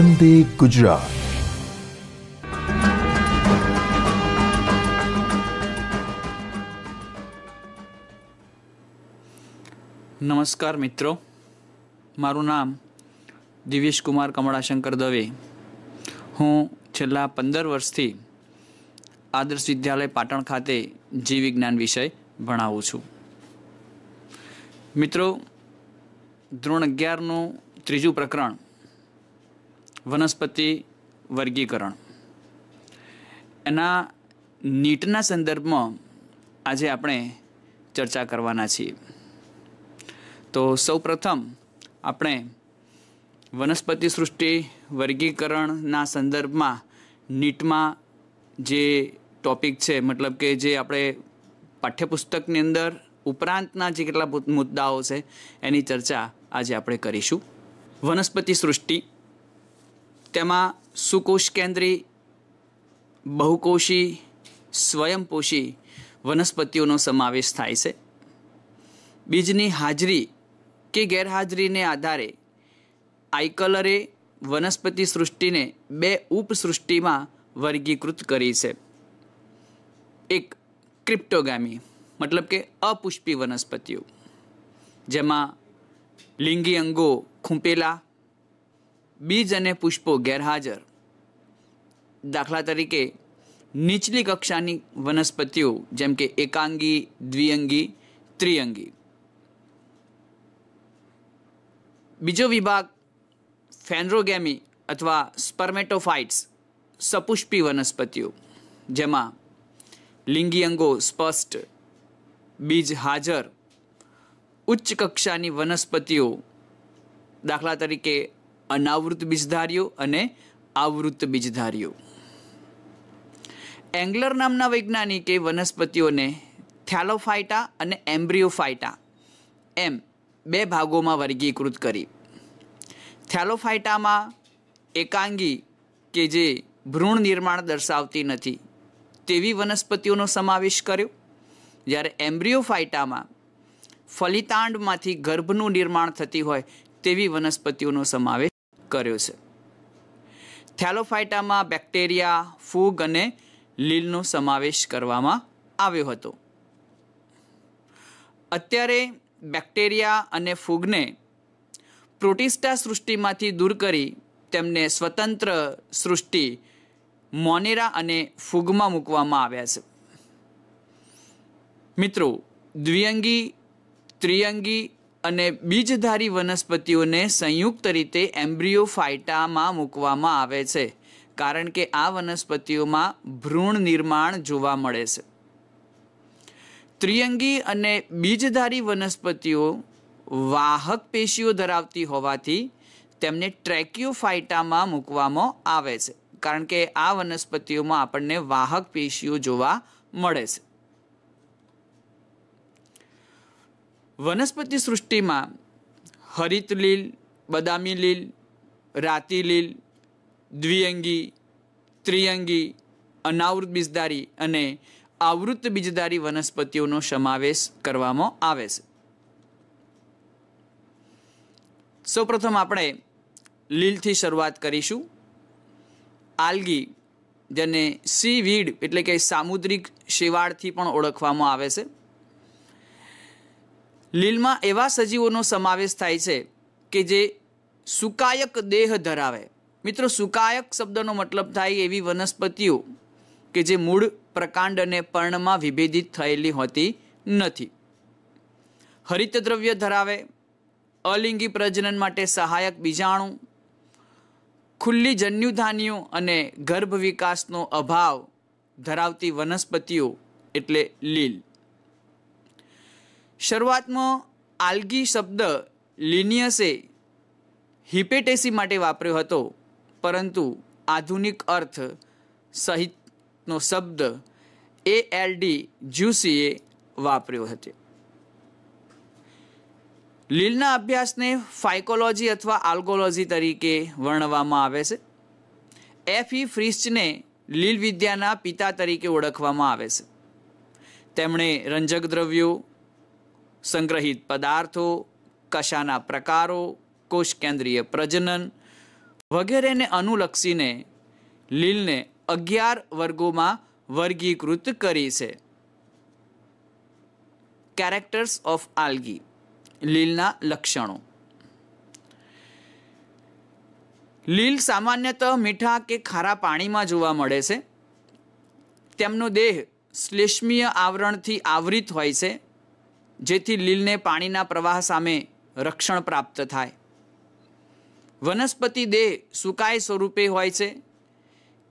વંદે ગુજરાત નમસ્કાર મિત્રો મારું નામ દિવેશ કુમાર કમળાશંકર દવે હું છેલ્લા પંદર વર્ષથી આદર્શ વિદ્યાલય પાટણ ખાતે જીવ વિજ્ઞાન વિષય ભણાવું છું મિત્રો ધોરણ અગિયારનું ત્રીજું પ્રકરણ વનસ્પતિ વર્ગીકરણ એના નીટના સંદર્ભમાં આજે આપણે ચર્ચા કરવાના છીએ તો સૌ પ્રથમ આપણે વનસ્પતિ સૃષ્ટિ વર્ગીકરણના સંદર્ભમાં નીટમાં જે ટૉપિક છે મતલબ કે જે આપણે પાઠ્યપુસ્તકની અંદર ઉપરાંતના જે કેટલા મુદ્દાઓ છે એની ચર્ચા આજે આપણે કરીશું વનસ્પતિ સૃષ્ટિ તેમાં સુકોષ કેન્દ્રી બહુકોષી સ્વયંપોષી વનસ્પતિઓનો સમાવેશ થાય છે બીજની હાજરી કે ગેરહાજરીને આધારે આઇકલરે વનસ્પતિ સૃષ્ટિને બે ઉપસૃષ્ટિમાં વર્ગીકૃત કરી છે એક ક્રિપ્ટોગામી મતલબ કે અપુષ્પી વનસ્પતિઓ જેમાં લિંગી અંગો ખૂંપેલા બીજ અને પુષ્પો ગેરહાજર દાખલા તરીકે નીચલી કક્ષાની વનસ્પતિઓ જેમ કે એકાંગી દ્વિઅંગી ત્રિઅંગી બીજો વિભાગ ફેનરોગેમી અથવા સ્પર્મેટોફાઇટ્સ સપુષ્પી વનસ્પતિઓ જેમાં લિંગી અંગો સ્પષ્ટ બીજ હાજર ઉચ્ચ કક્ષાની વનસ્પતિઓ દાખલા તરીકે અનાવૃત બીજધારીઓ અને આવૃત બીજધારીઓ એંગ્લર નામના વૈજ્ઞાનિકે વનસ્પતિઓને થેલોફાઇટા અને એમ્બ્રિયોફાઇટા એમ બે ભાગોમાં વર્ગીકૃત કરી થેલોફાઇટામાં એકાંગી કે જે ભ્રૂણ નિર્માણ દર્શાવતી નથી તેવી વનસ્પતિઓનો સમાવેશ કર્યો જ્યારે એમ્બ્રિયોફાઇટામાં ફલિતાંડમાંથી ગર્ભનું નિર્માણ થતી હોય તેવી વનસ્પતિઓનો સમાવેશ કર્યો છે થેલોફાઇટામાં બેક્ટેરિયા ફૂગ અને લીલનો સમાવેશ કરવામાં આવ્યો હતો અત્યારે બેક્ટેરિયા અને ફૂગને પ્રોટિસ્ટા સૃષ્ટિમાંથી દૂર કરી તેમને સ્વતંત્ર સૃષ્ટિ મોનેરા અને ફૂગમાં મૂકવામાં આવ્યા છે મિત્રો દ્વિઅંગી ત્રિઅંગી અને બીજધારી વનસ્પતિઓને સંયુક્ત રીતે એમ્બ્રિયોફાઇટામાં મૂકવામાં આવે છે કારણ કે આ વનસ્પતિઓમાં ભ્રૂણ નિર્માણ જોવા મળે છે ત્રિયંગી અને બીજધારી વનસ્પતિઓ વાહક પેશીઓ ધરાવતી હોવાથી તેમને ટ્રેક્યોફાઇટામાં મૂકવામાં આવે છે કારણ કે આ વનસ્પતિઓમાં આપણને વાહક પેશીઓ જોવા મળે છે વનસ્પતિ સૃષ્ટિમાં હરિતલીલ બદામી લીલ રાતિલીલ દ્વિઅંગી ત્રિઅંગી અનાવૃત બીજદારી અને આવૃત બીજદારી વનસ્પતિઓનો સમાવેશ કરવામાં આવે છે સૌપ્રથમ આપણે લીલથી શરૂઆત કરીશું આલ્ગી જેને સી વીડ એટલે કે સામુદ્રિક શેવાળથી પણ ઓળખવામાં આવે છે લીલમાં એવા સજીવોનો સમાવેશ થાય છે કે જે સુકાયક દેહ ધરાવે મિત્રો સુકાયક શબ્દનો મતલબ થાય એવી વનસ્પતિઓ કે જે મૂળ પ્રકાંડ અને પર્ણમાં વિભેદિત થયેલી હોતી નથી હરિતદ્રવ્ય ધરાવે અલિંગી પ્રજનન માટે સહાયક બીજાણુ ખુલ્લી જન્યુધાનીઓ અને ગર્ભ વિકાસનો અભાવ ધરાવતી વનસ્પતિઓ એટલે લીલ શરૂઆતમાં આલ્ગી શબ્દ લિનિયસે હિપેટેસી માટે વાપર્યો હતો પરંતુ આધુનિક અર્થ સહિતનો શબ્દ એ એલ ડી જ્યુસીએ વાપર્યો હતો લીલના અભ્યાસને ફાઇકોલોજી અથવા આલ્કોલોજી તરીકે વર્ણવવામાં આવે છે એફ ઈ e ફ્રિસ્ચને લીલ વિદ્યાના પિતા તરીકે ઓળખવામાં આવે છે તેમણે રંજક દ્રવ્યો સંગ્રહિત પદાર્થો કશાના પ્રકારો કોષ કેન્દ્રીય પ્રજનન વગેરેને અનુલક્ષીને લીલને અગિયાર વર્ગોમાં વર્ગીકૃત કરી છે કેરેક્ટર્સ ઓફ આલ્ગી લીલના લક્ષણો લીલ સામાન્યત મીઠા કે ખારા પાણીમાં જોવા મળે છે તેમનો દેહ શ્લેષ્મીય આવરણથી આવરિત હોય છે જેથી લીલને પાણીના પ્રવાહ સામે રક્ષણ પ્રાપ્ત થાય વનસ્પતિ દેહ સુકાય સ્વરૂપે હોય છે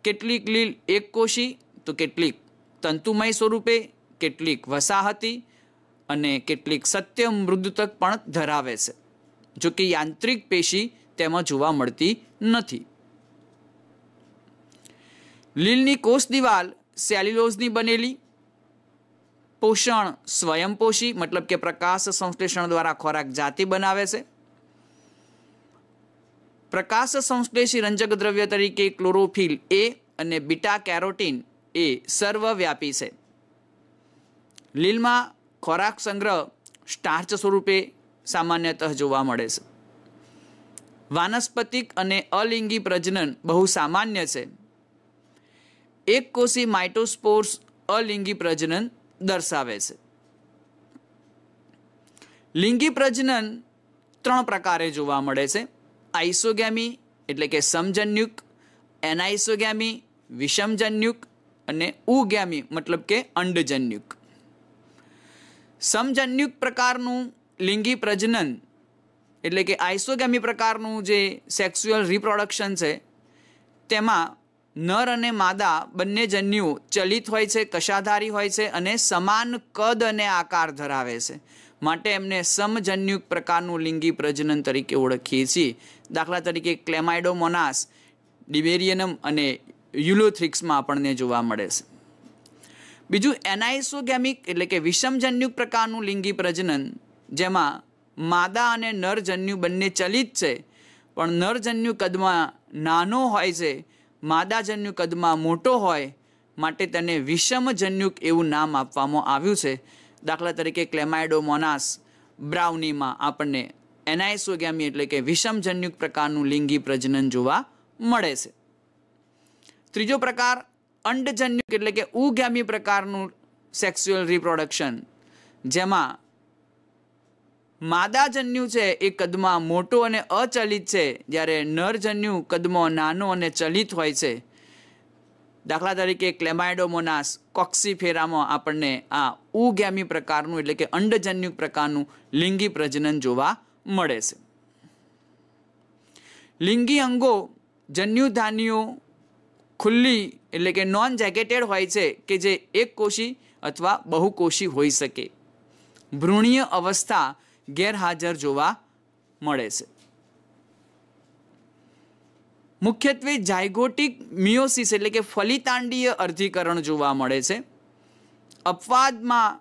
કેટલીક લીલ એકકોશી તો કેટલીક તંતુમય સ્વરૂપે કેટલીક વસાહતી અને કેટલીક સત્ય મૃદુતક પણ ધરાવે છે જો કે યાંત્રિક પેશી તેમાં જોવા મળતી નથી લીલની કોષ દિવાલ સેલ્યુલોઝની બનેલી પોષણ સ્વયંપોષી મતલબ કે પ્રકાશ સંશ્લેષણ દ્વારા ખોરાક જાતિ બનાવે છે પ્રકાશ સંશ્લેષી રંજક દ્રવ્ય તરીકે ક્લોરોફિલ એ અને બીટા કેરોટીન એ સર્વવ્યાપી છે લીલમાં ખોરાક સંગ્રહ સ્ટાર્ચ સ્વરૂપે સામાન્યતઃ જોવા મળે છે વાનસ્પતિક અને અલિંગી પ્રજનન બહુ સામાન્ય છે એક કોષી માઇટોસ્પોર્સ અલિંગી પ્રજનન દર્શાવે છે લિંગી પ્રજનન ત્રણ પ્રકારે જોવા મળે છે આઈસોગેમી એટલે કે સમજન્યુક એનાઇસોગેમી વિષમજન્યુક અને ઉગેમી મતલબ કે અંડજન્યુક સમજન્યુક પ્રકારનું લિંગી પ્રજનન એટલે કે આઈસોગેમી પ્રકારનું જે સેક્સ્યુઅલ રિપ્રોડક્શન છે તેમાં નર અને માદા બંને જન્યુ ચલિત હોય છે કશાધારી હોય છે અને સમાન કદ અને આકાર ધરાવે છે માટે એમને સમજન્યુક પ્રકારનું લિંગી પ્રજનન તરીકે ઓળખીએ છીએ દાખલા તરીકે ક્લેમાઇડોમોનાસ ડિબેરિયનમ અને યુલોથ્રિક્સમાં આપણને જોવા મળે છે બીજું એનાઇસોગેમિક એટલે કે વિષમજન્યુક પ્રકારનું લિંગી પ્રજનન જેમાં માદા અને નરજન્યુ બંને ચલિત છે પણ નરજન્યુ કદમાં નાનો હોય છે માદાજન્યુ કદમાં મોટો હોય માટે તેને વિષમજન્યુક એવું નામ આપવામાં આવ્યું છે દાખલા તરીકે મોનાસ બ્રાઉનીમાં આપણને એનાઇસોગેમી એટલે કે વિષમજન્યુક પ્રકારનું લિંગી પ્રજનન જોવા મળે છે ત્રીજો પ્રકાર અંડજન્યુક એટલે કે ઉગામી પ્રકારનું સેક્સ્યુઅલ રિપ્રોડક્શન જેમાં માદાજન્યુ છે એ કદમાં મોટું અને અચલિત છે જ્યારે નરજન્યુ કદમાં નાનું અને ચલિત હોય છે દાખલા તરીકે ક્લેમાઇડોમોનાસ કોક્સીફેરામાં આપણને આ ઉગેમી પ્રકારનું એટલે કે અંડજન્યુ પ્રકારનું લિંગી પ્રજનન જોવા મળે છે લિંગી અંગો જન્યુધાનીઓ ખુલ્લી એટલે કે નોન જેકેટેડ હોય છે કે જે એક કોશી અથવા બહુકોશી હોઈ શકે ભ્રૂણીય અવસ્થા ગેરહાજર જોવા મળે છે મુખ્યત્વે જાયગોટિક મિયોસિસ એટલે કે ફલિતાંડીય અર્ધીકરણ જોવા મળે છે અપવાદમાં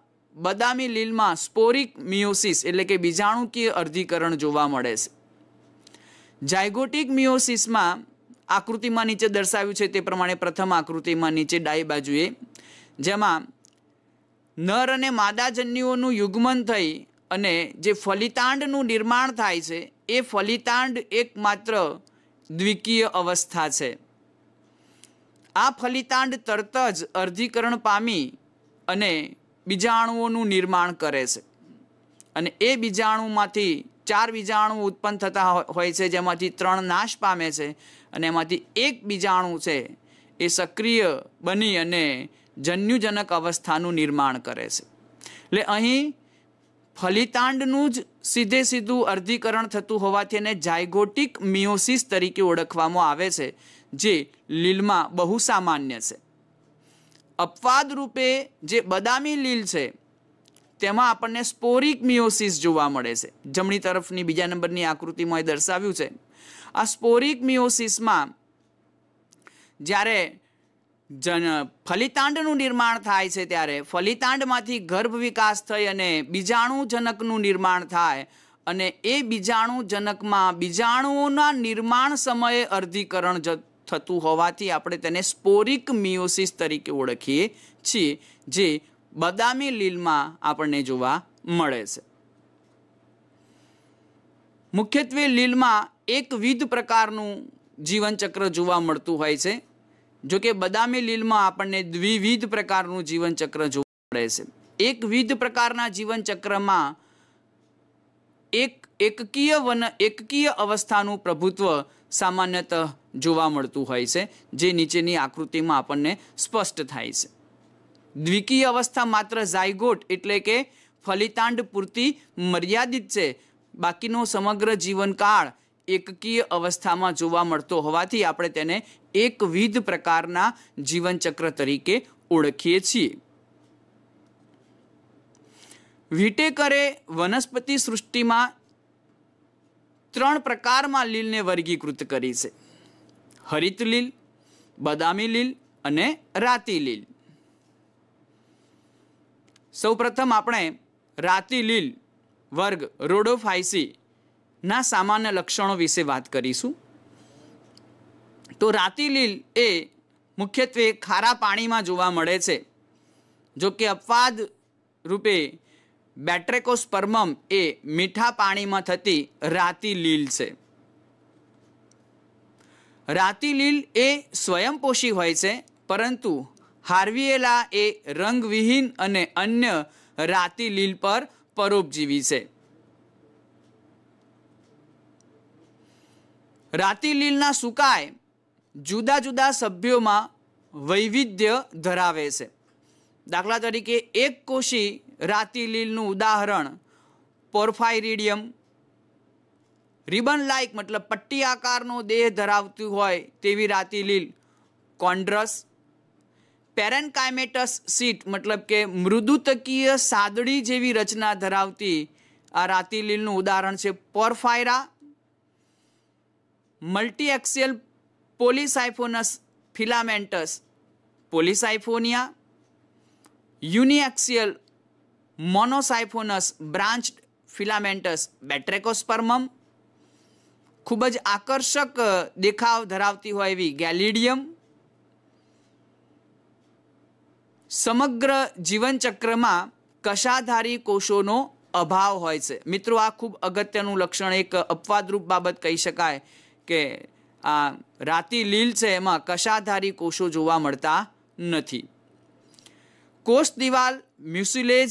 બદામી લીલમાં સ્પોરિક મિયોસિસ એટલે કે બીજાણુકીય અર્ધીકરણ જોવા મળે છે જાયગોટિક મિયોસિસમાં આકૃતિમાં નીચે દર્શાવ્યું છે તે પ્રમાણે પ્રથમ આકૃતિમાં નીચે ડાય બાજુએ જેમાં નર અને માદાજન્યુઓનું યુગ્મન થઈ અને જે ફલિતાંડનું નિર્માણ થાય છે એ ફલિતાંડ એકમાત્ર દ્વિકીય અવસ્થા છે આ ફલિતાંડ તરત જ અર્ધીકરણ પામી અને બીજાણુઓનું નિર્માણ કરે છે અને એ બીજાણુમાંથી ચાર બીજાણુઓ ઉત્પન્ન થતા હોય છે જેમાંથી ત્રણ નાશ પામે છે અને એમાંથી એક બીજાણુ છે એ સક્રિય બની અને જન્યુજનક અવસ્થાનું નિર્માણ કરે છે એટલે અહીં ફલિતાંડનું જ સીધે સીધું અર્ધીકરણ થતું હોવાથી એને જાયગોટિક મિયોસિસ તરીકે ઓળખવામાં આવે છે જે લીલમાં બહુ સામાન્ય છે અપવાદ રૂપે જે બદામી લીલ છે તેમાં આપણને સ્પોરિક મિયોસિસ જોવા મળે છે જમણી તરફની બીજા નંબરની આકૃતિમાં એ દર્શાવ્યું છે આ સ્પોરિક મિયોસિસમાં જ્યારે જન ફલિતાંડનું નિર્માણ થાય છે ત્યારે ફલિતાંડમાંથી ગર્ભ વિકાસ થઈ અને બીજાણુજનકનું નિર્માણ થાય અને એ બીજાણુજનકમાં બીજાણુઓના નિર્માણ સમયે અર્ધીકરણ થતું હોવાથી આપણે તેને સ્પોરિક મિયોસિસ તરીકે ઓળખીએ છીએ જે બદામી લીલમાં આપણને જોવા મળે છે મુખ્યત્વે લીલમાં એકવિધ પ્રકારનું જીવનચક્ર જોવા મળતું હોય છે જોકે બદામી લીલમાં આપણને દ્વિવિધ પ્રકારનું જીવનચક્ર જોવા મળે છે એકવિધ પ્રકારના જીવનચક્રમાં એક એકકીય વન એકકીય અવસ્થાનું પ્રભુત્વ સામાન્યત જોવા મળતું હોય છે જે નીચેની આકૃતિમાં આપણને સ્પષ્ટ થાય છે દ્વિકીય અવસ્થા માત્ર ઝાયગોટ એટલે કે ફલિતાંડ પૂરતી મર્યાદિત છે બાકીનો સમગ્ર જીવનકાળ એકકીય અવસ્થામાં જોવા મળતો હોવાથી આપણે તેને એકવિધ પ્રકારના જીવનચક્ર તરીકે ઓળખીએ છીએ વિટેકરે વનસ્પતિ સૃષ્ટિમાં ત્રણ પ્રકારમાં લીલને વર્ગીકૃત કરી છે હરિત લીલ બદામી લીલ અને રાતી લીલ સૌપ્રથમ આપણે રાતી લીલ વર્ગ રોડોફાઇસી ના સામાન્ય લક્ષણો વિશે વાત કરીશું તો રાતી એ મુખ્યત્વે ખારા પાણીમાં જોવા મળે છે જો કે અપવાદ રૂપે બેટ્રેકોસ્પર્મમ એ મીઠા પાણીમાં થતી રાતી લીલ છે રાતી લીલ એ સ્વયંપોષી હોય છે પરંતુ હાર્વિયેલા એ રંગવિહીન અને અન્ય રાતી લીલ પર પરોપજીવી છે રાતી લીલના સુકાય જુદા જુદા સભ્યોમાં વૈવિધ્ય ધરાવે છે દાખલા તરીકે એક કોશી રાતી લીલનું ઉદાહરણ પોર્ફાયરીડિયમ રિબન લાઇક મતલબ પટ્ટી આકારનો દેહ ધરાવતું હોય તેવી રાતી લીલ કોન્ડ્રસ પેરેનકાઇમેટસ સીટ મતલબ કે મૃદુતકીય સાદડી જેવી રચના ધરાવતી આ રાતિલીલનું ઉદાહરણ છે પોરફાયરા મલ્ટીએક્સિયલ પોલિસાઇફોનસ ફિલામેન્ટસ પોલિસાઇફોનિયા યુનિએક્સિયલ મોનોસાઇફોનસ બ્રાન્ચ ફિલામેન્ટસ બેટ્રેકોસ્પર્મમ ખૂબ જ આકર્ષક દેખાવ ધરાવતી હોય એવી ગેલિડિયમ સમગ્ર જીવનચક્રમાં કશાધારી કોષોનો અભાવ હોય છે મિત્રો આ ખૂબ અગત્યનું લક્ષણ એક અપવાદરૂપ બાબત કહી શકાય કે આ રાતી લીલ છે એમાં કશાધારી કોષો જોવા મળતા નથી કોષ દિવાલ મ્યુસિલેજ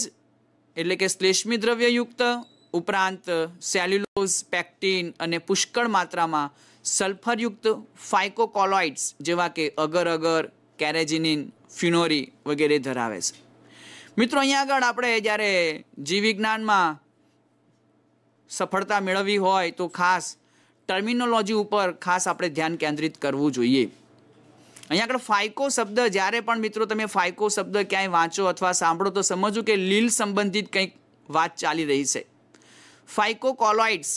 એટલે કે શ્લેષ્મી દ્રવ્યયુક્ત ઉપરાંત સેલ્યુલોઝ પેક્ટિન અને પુષ્કળ માત્રામાં સલ્ફરયુક્ત ફાઇકોકોલોઇડ્સ જેવા કે અગર અગર કેરેજિનિન ફિનોરી વગેરે ધરાવે છે મિત્રો અહીંયા આગળ આપણે જ્યારે જીવવિજ્ઞાનમાં સફળતા મેળવવી હોય તો ખાસ ટર્મિનોલોજી ઉપર ખાસ આપણે ધ્યાન કેન્દ્રિત કરવું જોઈએ અહીંયા આગળ ફાઇકો શબ્દ જ્યારે પણ મિત્રો તમે ફાઇકો શબ્દ ક્યાંય વાંચો અથવા સાંભળો તો સમજો કે લીલ સંબંધિત કંઈક વાત ચાલી રહી છે ફાઇકો કોલોઇડ્સ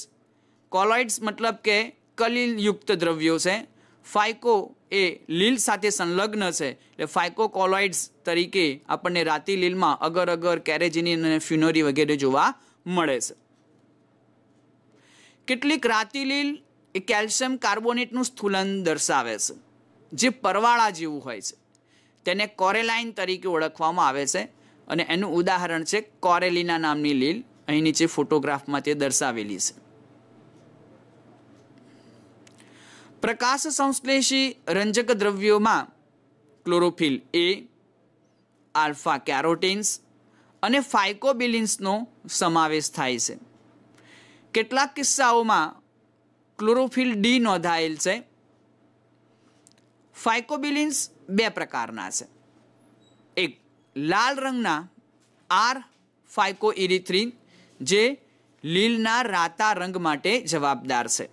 કોલોઇડ્સ મતલબ કે કલીલયુક્ત દ્રવ્યો છે ફાઇકો એ લીલ સાથે સંલગ્ન છે એટલે કોલોઇડ્સ તરીકે આપણને રાતી લીલમાં અગર અગર કેરેજિની અને ફ્યુનરી વગેરે જોવા મળે છે કેટલીક રાતીલીલ એ કેલ્શિયમ કાર્બોનેટનું સ્થૂલન દર્શાવે છે જે પરવાળા જેવું હોય છે તેને કોરેલાઇન તરીકે ઓળખવામાં આવે છે અને એનું ઉદાહરણ છે કોરેલીના નામની લીલ અહીં નીચે ફોટોગ્રાફમાં તે દર્શાવેલી છે પ્રકાશ સંશ્લેષી રંજક દ્રવ્યોમાં ક્લોરોફિલ એ આલ્ફા કેરોટીન્સ અને ફાઇકોબિલિન્સનો સમાવેશ થાય છે કેટલાક કિસ્સાઓમાં ક્લોરોફિલ ડી નોંધાયેલ છે ફાઇકોબિલિન્સ બે પ્રકારના છે એક લાલ રંગના આર ફાઇકો ઇરિથ્રીન જે લીલના રાતા રંગ માટે જવાબદાર છે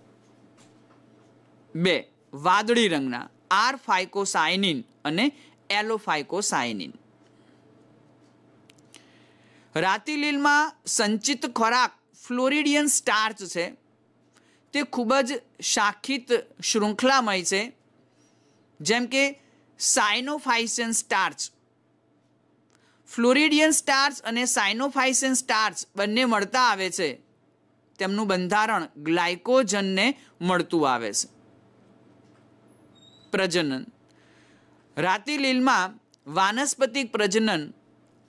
બે વાદળી રંગના આર ફાઇકોસાયનિન અને એલોફાઇકોસાયનિન રાતી લીલમાં સંચિત ખોરાક ફ્લોરિડિયન સ્ટાર્ચ છે તે ખૂબ જ શાખિત શૃંખલામય છે જેમ કે સાયનોફાઇસન સ્ટાર્ચ ફ્લોરિડિયન સ્ટાર્ચ અને સાયનોફાઇસન સ્ટાર્ચ બંને મળતા આવે છે તેમનું બંધારણ ગ્લાયકોજનને મળતું આવે છે પ્રજનન રાતીલીલમાં વાનસ્પતિક પ્રજનન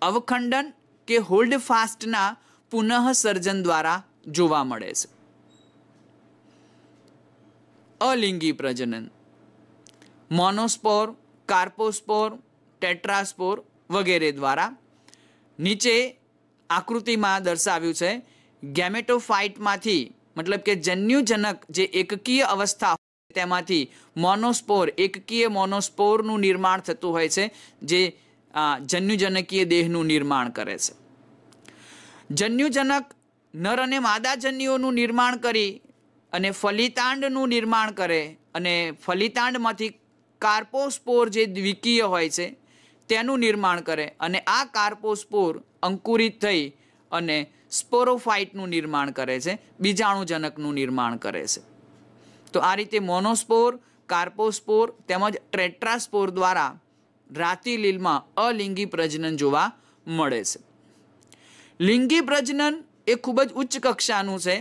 અવખંડન કે હોલ્ડ ફાસ્ટના પુનઃસર્જન દ્વારા જોવા મળે છે અલિંગી પ્રજનન મોનોસ્પોર કાર્પોસ્પોર ટેટ્રાસ્પોર વગેરે દ્વારા નીચે આકૃતિમાં દર્શાવ્યું છે ગેમેટોફાઇટમાંથી મતલબ કે જન્યુજનક જે એકકીય અવસ્થા તેમાંથી મોનોસ્પોર એકકીય મોનોસ્પોરનું નિર્માણ થતું હોય છે જે જન્યુજનકીય દેહનું નિર્માણ કરે છે જન્યુજનક નર અને માદા જન્યુઓનું નિર્માણ કરી અને ફલિતાંડનું નિર્માણ કરે અને ફલિતાંડમાંથી કાર્પોસ્પોર જે દ્વિકીય હોય છે તેનું નિર્માણ કરે અને આ કાર્પોસ્પોર અંકુરિત થઈ અને સ્પોરોફાઇટનું નિર્માણ કરે છે બીજાણુજનકનું નિર્માણ કરે છે તો આ રીતે મોનોસ્પોર કાર્પોસ્પોર તેમજ ટ્રેટ્રાસ્પોર દ્વારા રાતી લીલમાં અલિંગી પ્રજનન જોવા મળે છે લિંગી પ્રજનન એ ખૂબ જ ઉચ્ચ કક્ષાનું છે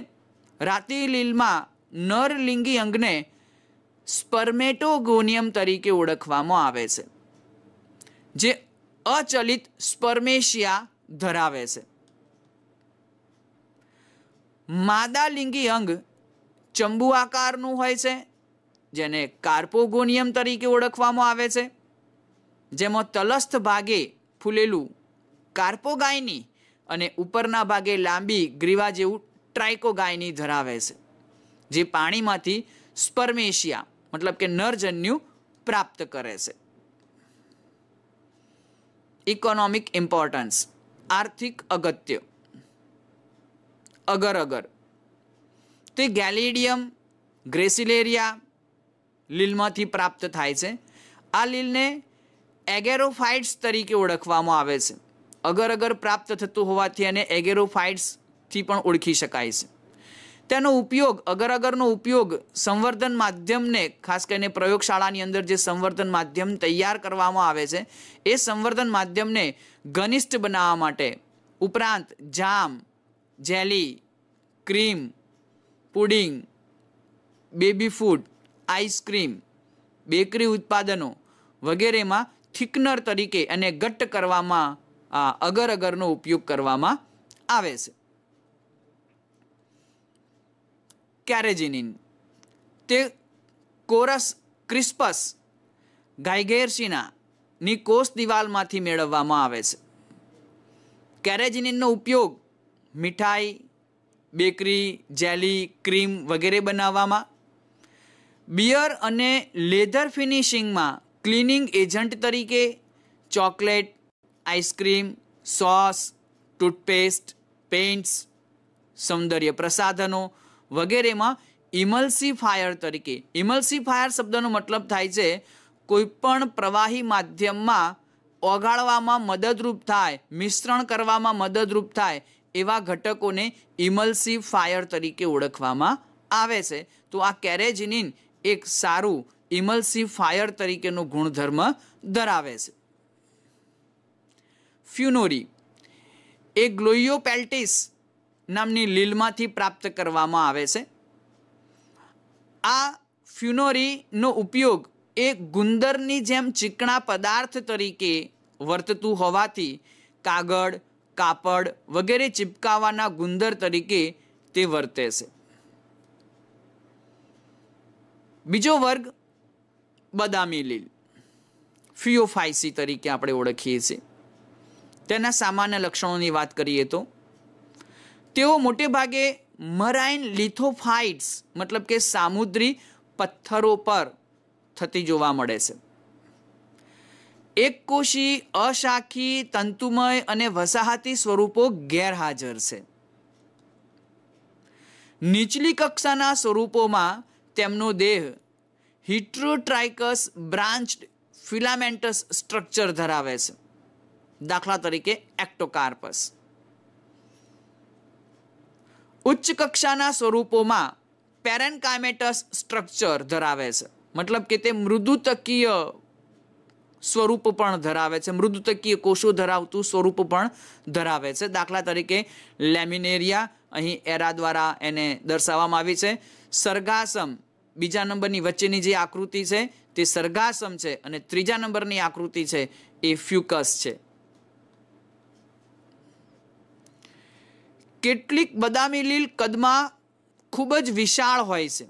રાતી લીલમાં નર લિંગી અંગને સ્પર્મેટોગોનિયમ તરીકે ઓળખવામાં આવે છે જે અચલિત સ્પર્મેશિયા ધરાવે છે માદા લિંગી અંગ ચંબુ આકારનું હોય છે જેને કાર્પોગોનિયમ તરીકે ઓળખવામાં આવે છે જેમાં તલસ્થ ભાગે ફૂલેલું કાર્પોગાયની અને ઉપરના ભાગે લાંબી ગ્રીવા જેવું ટ્રાઇકોગાયની ધરાવે છે જે પાણીમાંથી સ્પર્મેશિયા મતલબ કે નરજન્યુ પ્રાપ્ત કરે છે ઇકોનોમિક ઇમ્પોર્ટન્સ આર્થિક અગત્ય અગર અગર તે ગેલિડિયમ ગ્રેસિલેરિયા લીલમાંથી પ્રાપ્ત થાય છે આ લીલને એગેરોફાઇટ્સ તરીકે ઓળખવામાં આવે છે અગર અગર પ્રાપ્ત થતું હોવાથી એને એગેરોફાઇટ્સથી પણ ઓળખી શકાય છે તેનો ઉપયોગ અગર અગરનો ઉપયોગ સંવર્ધન માધ્યમને ખાસ કરીને પ્રયોગશાળાની અંદર જે સંવર્ધન માધ્યમ તૈયાર કરવામાં આવે છે એ સંવર્ધન માધ્યમને ઘનિષ્ઠ બનાવવા માટે ઉપરાંત jam jelly cream pudding baby food ice cream bakery ઉત્પાદનો વગેરેમાં થિકનર તરીકે અને ઘટ્ટ કરવામાં આ અગર અગરનો ઉપયોગ કરવામાં આવે છે કેરેજિનિન તે કોરસ ક્રિસ્પસ ગાયગેરસીના કોષ દિવાલમાંથી મેળવવામાં આવે છે કેરેજિનિનનો ઉપયોગ મીઠાઈ બેકરી જેલી ક્રીમ વગેરે બનાવવામાં બિયર અને લેધર ફિનિશિંગમાં ક્લિનિંગ એજન્ટ તરીકે chocolate ice cream sauce toothpaste paints સૌંદર્ય પ્રસાધનો વગેરેમાં ઇમલ્સિફાયર તરીકે ઇમલ્સિફાયર શબ્દનો મતલબ થાય છે કોઈપણ પ્રવાહી માધ્યમમાં ઓગાળવામાં મદદરૂપ થાય મિશ્રણ કરવામાં મદદરૂપ થાય એવા ઘટકોને ઇમલ્સિફાયર તરીકે ઓળખવામાં આવે છે તો આ કેરેજિનિન એક સારું ઇમલ્સિફાયર તરીકેનો ગુણધર્મ ધરાવે છે ફ્યુનોરી એ ગ્લોયોપેલ્ટિસ નામની લીલમાંથી પ્રાપ્ત કરવામાં આવે છે આ ફ્યુનોરીનો ઉપયોગ એ ગુંદરની જેમ ચીકણા પદાર્થ તરીકે વર્તતું હોવાથી કાગળ કાપડ વગેરે ચીપકાવાના ગુંદર તરીકે તે વર્તે છે બીજો વર્ગ બદામી લીલ ફિયોફાઇસી તરીકે આપણે ઓળખીએ છીએ તેના સામાન્ય લક્ષણોની વાત કરીએ તો તેઓ મોટે ભાગે મરાઇન લિથોફાઇટ્સ મતલબ કે સામુદ્રી પથ્થરો પર થતી જોવા મળે છે એકકોશી અશાખી તંતુમય અને વસાહતી સ્વરૂપો ગેરહાજર છે નીચલી કક્ષાના સ્વરૂપોમાં તેમનો દેહ હિટ્રોટ્રાઇકસ બ્રાન્ચડ ફિલામેન્ટસ સ્ટ્રક્ચર ધરાવે છે દાખલા તરીકે એક્ટોકાર્પસ ઉચ્ચ કક્ષાના સ્વરૂપોમાં પેરેન્કાઇમેટસ સ્ટ્રક્ચર ધરાવે છે મતલબ કે તે મૃદુતકીય સ્વરૂપ પણ ધરાવે છે મૃદુતકીય કોષો ધરાવતું સ્વરૂપ પણ ધરાવે છે દાખલા તરીકે લેમિનેરિયા અહીં એરા દ્વારા એને દર્શાવવામાં આવી છે સર્ગાસમ બીજા નંબરની વચ્ચેની જે આકૃતિ છે તે સર્ગાસમ છે અને ત્રીજા નંબરની આકૃતિ છે એ ફ્યુકસ છે કેટલીક બદામી લીલ કદમાં ખૂબ જ વિશાળ હોય છે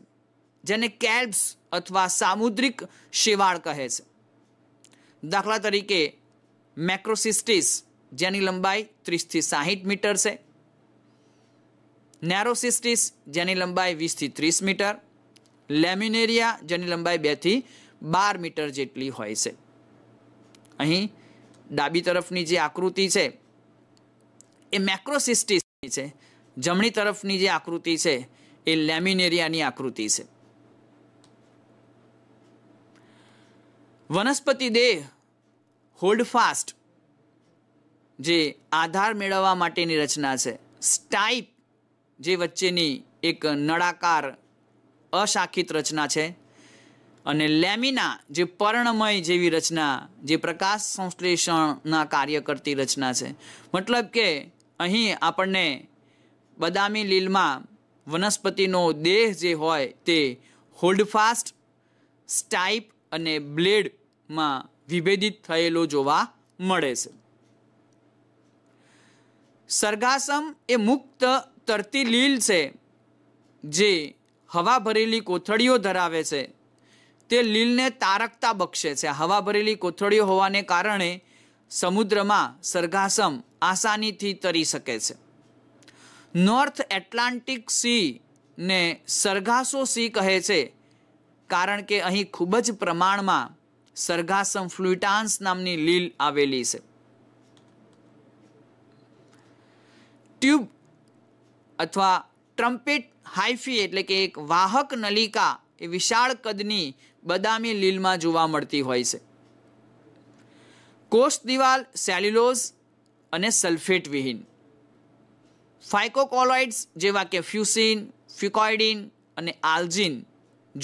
જેને કેલ્પ્સ અથવા સામુદ્રિક શેવાળ કહે છે દાખલા તરીકે મેક્રોસિસ્ટિસ જેની લંબાઈ ત્રીસથી સાહીઠ મીટર છે નેરોસિસ્ટિસ જેની લંબાઈ વીસથી ત્રીસ મીટર લેમિનેરિયા જેની લંબાઈ બેથી બાર મીટર જેટલી હોય છે અહીં ડાબી તરફની જે આકૃતિ છે એ મેક્રોસિસ્ટિસ છે જમણી તરફની જે આકૃતિ છે એ લેમિનેરિયાની આકૃતિ છે વનસ્પતિ દેહ હોલ્ડ ફાસ્ટ જે આધાર મેળવવા માટેની રચના છે સ્ટાઇપ જે વચ્ચેની એક નળાકાર અશાખિત રચના છે અને લેમિના જે પર્ણમય જેવી રચના જે પ્રકાશ સંશ્લેષણના કાર્ય કરતી રચના છે મતલબ કે અહીં આપણને બદામી લીલમાં વનસ્પતિનો દેહ જે હોય તે હોલ્ડફાસ્ટ સ્ટાઇપ અને બ્લેડમાં વિભેદિત થયેલો જોવા મળે છે સર્ગાસમ એ મુક્ત તરતી લીલ છે જે હવા ભરેલી કોથળીઓ ધરાવે છે તે લીલને તારકતા બક્ષે છે હવા ભરેલી કોથળીઓ હોવાને કારણે સમુદ્રમાં સર્ગાસમ આસાનીથી તરી શકે છે નોર્થ એટલાન્ટિક સીને સરઘાસો સી કહે છે કારણ કે અહીં ખૂબ જ પ્રમાણમાં સરઘાસમ ફ્લુટાન્સ નામની લીલ આવેલી છે ટ્યુબ અથવા ટ્રમ્પેટ હાઇફી એટલે કે એક વાહક નલિકા એ વિશાળ કદની બદામી લીલમાં જોવા મળતી હોય છે કોષ દિવાલ સેલ્યુલોઝ અને સલ્ફેટ વિહીન ફાઇકોકોલોઇડ્સ જેવા કે ફ્યુસિન ફ્યુકોઇડિન અને આલ્જિન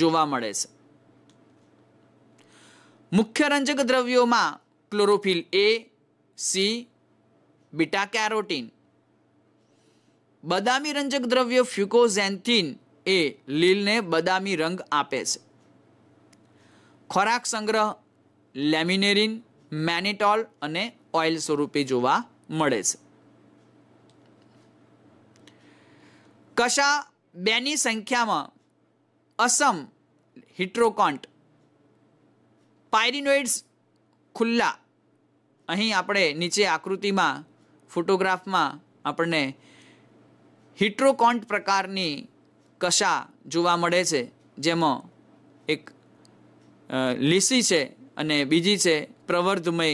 જોવા મળે છે મુખ્ય રંજક દ્રવ્યોમાં chlorophyll a c beta carotene બદામી રંજક દ્રવ્ય ફ્યુકોઝેન્થિન એ લીલને બદામી રંગ આપે છે ખોરાક સંગ્રહ લેમિનેરિન મેનિટોલ અને ઓઇલ સ્વરૂપે જોવા મળે છે કશા બેની સંખ્યામાં અસમ હિટ્રોકોન્ટ પાયરિનોઇડ્સ ખુલ્લા અહીં આપણે નીચે આકૃતિમાં ફોટોગ્રાફમાં આપણને હિટ્રોકોન્ટ પ્રકારની કશા જોવા મળે છે જેમાં એક લીસી છે અને બીજી છે પ્રવર્ધમય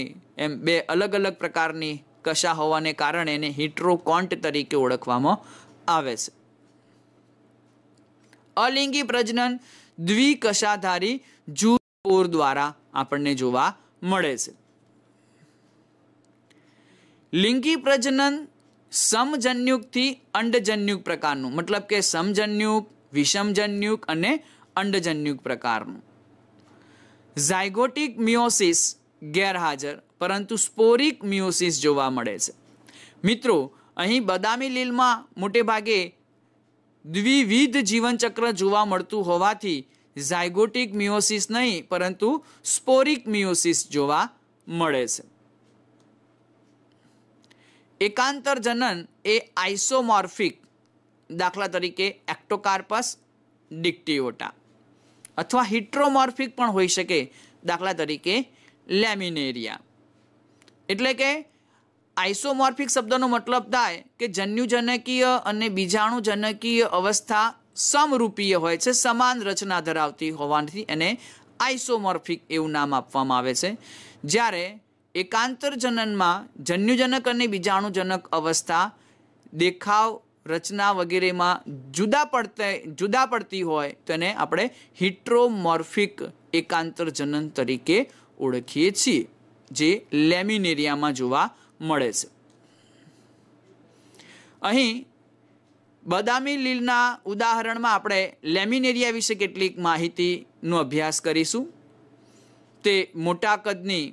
એમ બે અલગ અલગ પ્રકારની કશા હોવાને કારણે એને હિટ્રોકોન્ટ તરીકે ઓળખવામાં આવે છે અલિંગી પ્રજનન દ્વિકશાધારી જૂર દ્વારા આપણને જોવા મળે છે લિંગી પ્રજનન સમજન્યુકથી અંડજન્યુક પ્રકારનું મતલબ કે સમજન્યુક વિષમજન્યુક અને અંડજન્યુક પ્રકારનું ઝાયગોટિક મિયોસિસ ગેરહાજર પરંતુ સ્પોરિક મ્યુસિસ જોવા મળે છે મિત્રો અહીં બદામી લીલમાં મોટેભાગે દ્વિવિધ જીવનચક્ર જોવા મળતું હોવાથી ઝાયગોટિક મિયોસિસ નહીં પરંતુ સ્પોરિક મિયોસિસ જોવા મળે છે એકાંતર જનન એ આઇસોમોર્ફિક દાખલા તરીકે એક્ટોકાર્પસ ડિક્ટિઓટા અથવા હિટ્રોમોર્ફિક પણ હોઈ શકે દાખલા તરીકે લેમિનેરિયા એટલે કે આઈસોમોર્ફિક શબ્દનો મતલબ થાય કે જન્યુજનકીય અને બીજાણુજનકીય અવસ્થા સમરૂપીય હોય છે સમાન રચના ધરાવતી હોવાથી એને આઈસોમોર્ફિક એવું નામ આપવામાં આવે છે જ્યારે એકાંતર જનનમાં જન્યુજનક અને બીજાણુજનક અવસ્થા દેખાવ રચના વગેરેમાં જુદા પડતે જુદા પડતી હોય તેને આપણે હિટ્રોમોર્ફિક એકાંતરજનન તરીકે ઓળખીએ છીએ જે લેમિનેરિયામાં જોવા મળે છે અહીં બદામી લીલના ઉદાહરણમાં આપણે લેમિનેરિયા વિશે કેટલીક માહિતીનો અભ્યાસ કરીશું તે મોટા કદની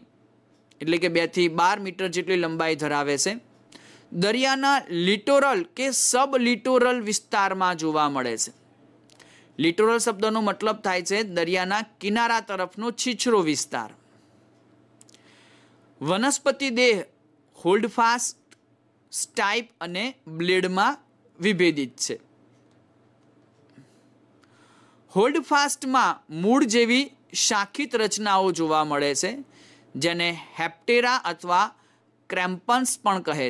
એટલે કે બેથી બાર મીટર જેટલી લંબાઈ ધરાવે છે દરિયાના લિટોરલ કે સબ લિટોરલ વિસ્તારમાં જોવા મળે છે લિટોરલ શબ્દનો મતલબ થાય છે દરિયાના કિનારા તરફનો છીછરો વિસ્તાર વનસ્પતિ દેહ હોલ્ડફાસ્ટ સ્ટાઇપ અને બ્લેડમાં વિભેદિત છે હોલ્ડફાસ્ટમાં મૂળ જેવી શાખિત રચનાઓ જોવા મળે છે જેને હેપ્ટેરા અથવા ક્રેમ્પન્સ પણ કહે છે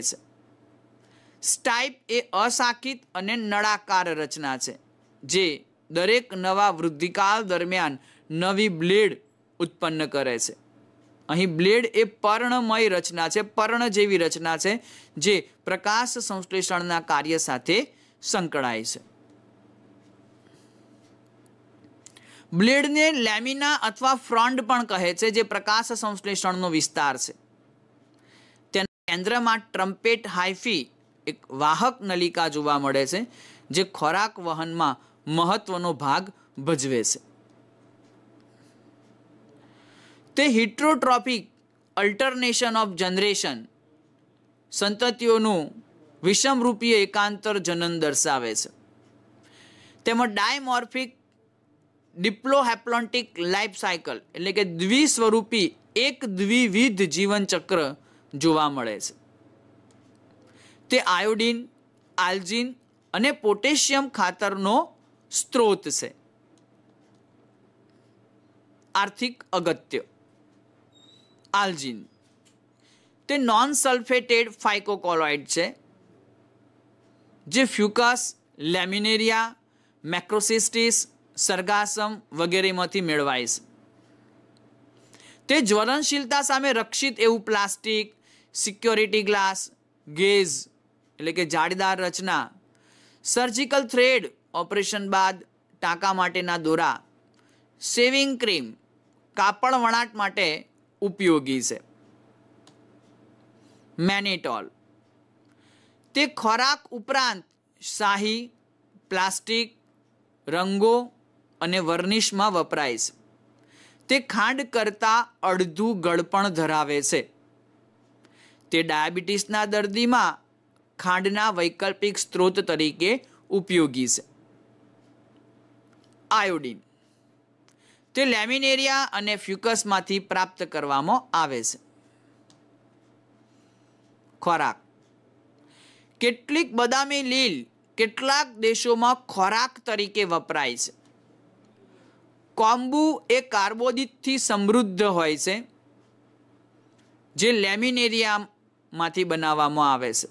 સ્ટાઇપ એ અશાખિત અને નળાકાર રચના છે જે દરેક નવા વૃદ્ધિકાળ દરમિયાન નવી બ્લેડ ઉત્પન્ન કરે છે અહીં બ્લેડ એ પર્ણમય રચના છે પર્ણ જેવી રચના છે જે પ્રકાશ સંશ્લેષણના કાર્ય સાથે સંકળાય છે બ્લેડને લેમિના અથવા ફ્રન્ટ પણ કહે છે જે પ્રકાશ સંશ્લેષણનો વિસ્તાર છે તેના કેન્દ્રમાં ટ્રમ્પેટ હાઇફી એક વાહક નલિકા જોવા મળે છે જે ખોરાક વહનમાં મહત્વનો ભાગ ભજવે છે તે હિટ્રોટ્રોપિક અલ્ટરનેશન ઓફ જનરેશન સંતતિઓનું વિષમરૂપીય એકાંતર જનન દર્શાવે છે તેમાં ડાયમોર્ફિક ડિપ્લોહેપ્લોન્ટિક લાઈફ સાયકલ એટલે કે દ્વિસ્વરૂપી એક દ્વિવિધ જીવનચક્ર જોવા મળે છે તે આયોડિન આલ્જિન અને પોટેશિયમ ખાતરનો સ્ત્રોત છે આર્થિક અગત્ય આલ્જિન તે નોન સલ્ફેટેડ ફાઇકોકોલોઇડ છે જે ફ્યુકસ લેમિનેરિયા મેક્રોસિસ્ટિસ સર્ગાસમ વગેરેમાંથી મેળવાય છે તે જ્વલનશીલતા સામે રક્ષિત એવું પ્લાસ્ટિક સિક્યોરિટી ગ્લાસ ગેઝ એટલે કે જાળીદાર રચના સર્જિકલ થ્રેડ ઓપરેશન બાદ ટાંકા માટેના દોરા સેવિંગ ક્રીમ કાપડ વણાટ માટે ઉપયોગી છે મેનેટોલ તે ખોરાક ઉપરાંત શાહી પ્લાસ્ટિક રંગો અને વર્નિશમાં વપરાય છે તે ખાંડ કરતાં અડધું ગળપણ ધરાવે છે તે ડાયાબિટીસના દર્દીમાં ખાંડના વૈકલ્પિક સ્ત્રોત તરીકે ઉપયોગી છે આયોડિન તે લેમિનેરિયા અને ફ્યુકસમાંથી પ્રાપ્ત કરવામાં આવે છે ખોરાક કેટલીક બદામી લીલ કેટલાક દેશોમાં ખોરાક તરીકે વપરાય છે કોમ્બુ એ કાર્બોદિતથી સમૃદ્ધ હોય છે જે લેમિનેરિયામાંથી બનાવવામાં આવે છે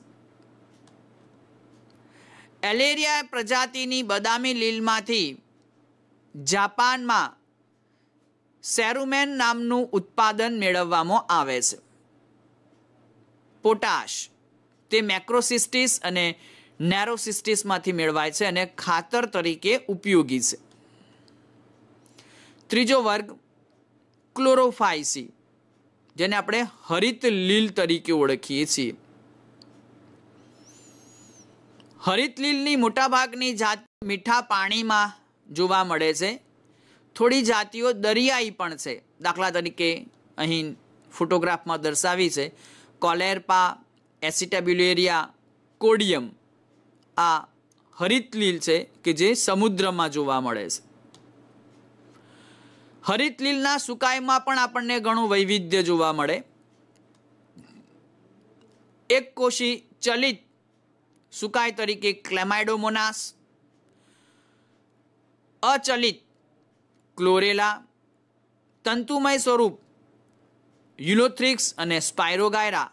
એલેરિયા પ્રજાતિની બદામી લીલમાંથી જાપાનમાં સેરુમેન નામનું ઉત્પાદન મેળવવામાં આવે છે પોટાશ તે મેક્રોસિસ્ટિસ અને નેરોસિસ્ટિસમાંથી મેળવાય છે અને ખાતર તરીકે ઉપયોગી છે ત્રીજો વર્ગ ક્લોરોફાઇસી જેને આપણે હરિત લીલ તરીકે ઓળખીએ છીએ હરિત લીલની મોટાભાગની જાત મીઠા પાણીમાં જોવા મળે છે થોડી જાતિઓ દરિયાઈ પણ છે દાખલા તરીકે અહીં ફોટોગ્રાફમાં દર્શાવી છે કોલેરપા એસિટાબ્યુલેરિયા કોડિયમ આ હરિતલીલ છે કે જે સમુદ્રમાં જોવા મળે છે હરિત લીલના સુકાઈમાં પણ આપણને ઘણું વૈવિધ્ય જોવા મળે એક કોશી ચલિત સુકાઈ તરીકે ક્લેમાઇડોમોનાસ અચલિત ક્લોરેલા તંતુમય સ્વરૂપ યુલોથ્રિક્સ અને સ્પાયરોગાયરા